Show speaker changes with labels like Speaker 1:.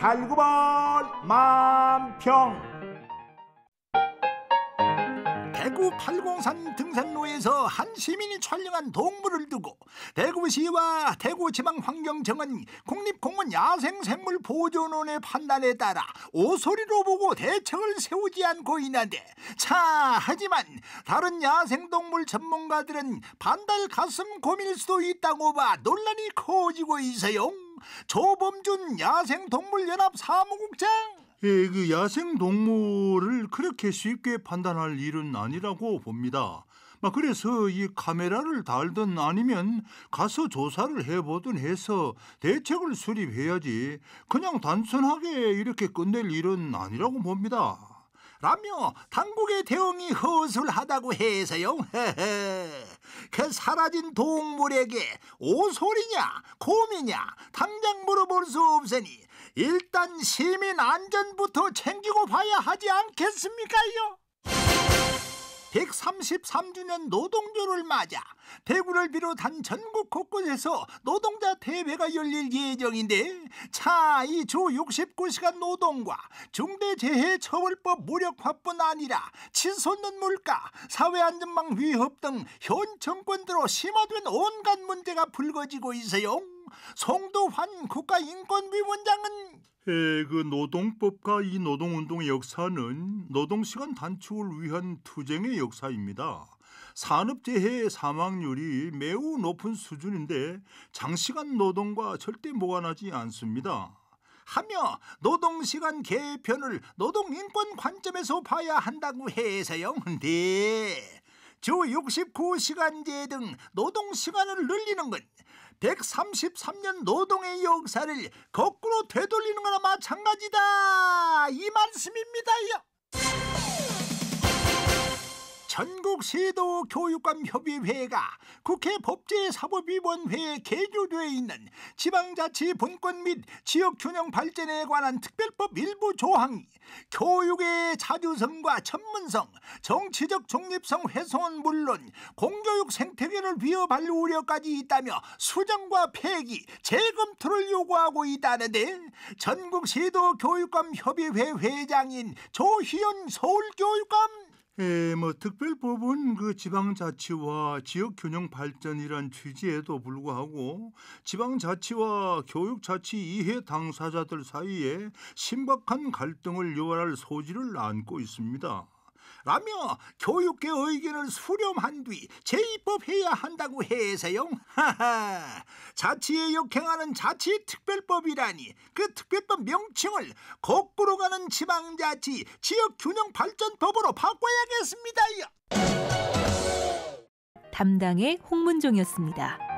Speaker 1: 달구벌 만평 대구 팔공산 등산로에서 한 시민이 촬영한 동물을 두고 대구시와 대구지방환경청은 국립공원 야생생물보존원의 판단에 따라 오소리로 보고 대책을 세우지 않고 있는데 자 하지만 다른 야생동물 전문가들은 반달 가슴 고밀 수도 있다고 봐 논란이 커지고 있어요 조범준 야생동물연합 사무국장 예, 그 야생 동물을 그렇게 쉽게 판단할 일은 아니라고 봅니다. 막 그래서 이 카메라를 달든 아니면 가서 조사를 해보든 해서 대책을 수립해야지 그냥 단순하게 이렇게 끝낼 일은 아니라고 봅니다. 라며 당국의 대응이 허술하다고 해서요. 그 사라진 동물에게 오소리냐 곰이냐 당장 물어볼 수 없으니 일단 시민 안전부터 챙기고 봐야 하지 않겠습니까요? 133주년 노동절을 맞아 대구를 비롯한 전국 곳곳에서 노동자 대회가 열릴 예정인데 차이 주 69시간 노동과 중대재해처벌법 무력화뿐 아니라 치솟는 물가, 사회안전망 위협 등 현 정권대로 심화된 온갖 문제가 불거지고 있어요. 송도환 국가인권위원장은 그 노동법과 이 노동운동의 역사는 노동시간 단축을 위한 투쟁의 역사입니다. 산업재해 사망률이 매우 높은 수준인데 장시간 노동과 절대 무관하지 않습니다. 하며 노동시간 개편을 노동인권 관점에서 봐야 한다고 해서요. 근데 주 69시간제 등 노동시간을 늘리는 건 133년 노동의 역사를 거꾸로 되돌리는 거나 마찬가지다 이 말씀입니다요. 전국 세도 교육감 협의회가 국회 법제사법위원회에 개조돼 있는 지방자치 본권 및 지역균형 발전에 관한 특별법 일부 조항이 교육의 자주성과 전문성, 정치적 중립성 훼손은 물론 공교육 생태계를 위협할 우려까지 있다며 수정과 폐기, 재검토를 요구하고 있다는데 전국 세도 교육감 협의회 회장인 조희연 서울교육감 예, 뭐 특별법은 그 지방자치와 지역균형 발전이란 취지에도 불구하고 지방자치와 교육자치 이해 당사자들 사이에 심각한 갈등을 유발할 소지를 안고 있습니다. 라며 교육계 의견을 수렴한 뒤 재입법해야 한다고 해서요. 하하, 자치에 역행하는 자치특별법이라니 그 특별법 명칭을 거꾸로 가는 지방자치 지역균형발전법으로 바꿔야겠습니다요. 담당의 홍문종이었습니다.